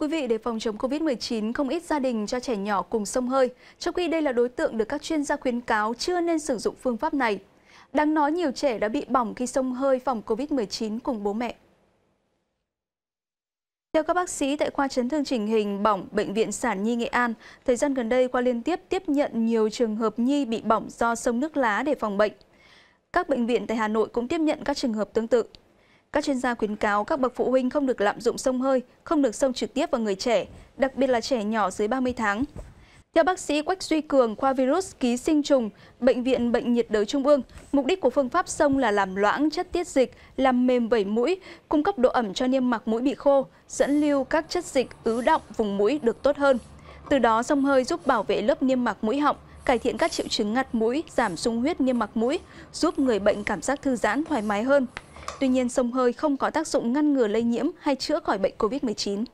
Thưa quý vị, để phòng chống COVID-19, không ít gia đình cho trẻ nhỏ cùng sông hơi, trong khi đây là đối tượng được các chuyên gia khuyến cáo chưa nên sử dụng phương pháp này. Đáng nói nhiều trẻ đã bị bỏng khi sông hơi phòng COVID-19 cùng bố mẹ. Theo các bác sĩ tại khoa chấn thương chỉnh hình bỏng Bệnh viện Sản Nhi Nghệ An, thời gian gần đây qua liên tiếp tiếp nhận nhiều trường hợp nhi bị bỏng do sông nước lá để phòng bệnh. Các bệnh viện tại Hà Nội cũng tiếp nhận các trường hợp tương tự. Các chuyên gia khuyến cáo các bậc phụ huynh không được lạm dụng sông hơi, không được sông trực tiếp vào người trẻ, đặc biệt là trẻ nhỏ dưới 30 tháng. Theo bác sĩ Quách Duy Cường, khoa virus ký sinh trùng, Bệnh viện Bệnh nhiệt đới Trung ương, mục đích của phương pháp sông là làm loãng chất tiết dịch, làm mềm vẩy mũi, cung cấp độ ẩm cho niêm mạc mũi bị khô, dẫn lưu các chất dịch ứ động vùng mũi được tốt hơn. Từ đó, sông hơi giúp bảo vệ lớp niêm mạc mũi họng, cải thiện các triệu chứng ngặt mũi, giảm sung huyết niêm mạc mũi, giúp người bệnh cảm giác thư giãn thoải mái hơn. Tuy nhiên, sông hơi không có tác dụng ngăn ngừa lây nhiễm hay chữa khỏi bệnh COVID-19.